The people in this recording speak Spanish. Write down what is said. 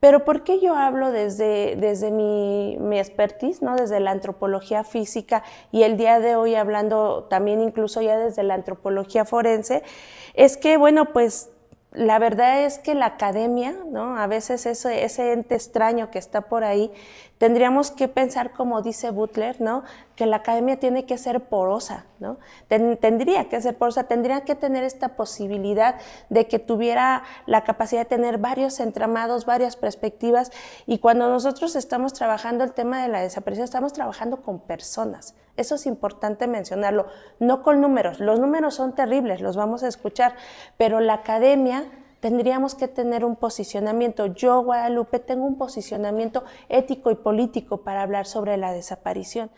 Pero ¿por qué yo hablo desde, desde mi, mi, expertise, ¿no? desde la antropología física y el día de hoy hablando también incluso ya desde la antropología forense? Es que, bueno, pues la verdad es que la academia, ¿no? A veces ese ente extraño que está por ahí, tendríamos que pensar, como dice Butler, ¿no? Que la academia tiene que ser porosa, tendría que ser porosa, tendría que tener esta posibilidad de que tuviera la capacidad de tener varios entramados, varias perspectivas. Y cuando nosotros estamos trabajando el tema de la desaparición, estamos trabajando con personas, eso es importante mencionarlo, no con números. Los números son terribles, los vamos a escuchar, pero la academia tendríamos que tener un posicionamiento. Yo, Guadalupe, tengo un posicionamiento ético y político para hablar sobre la desaparición.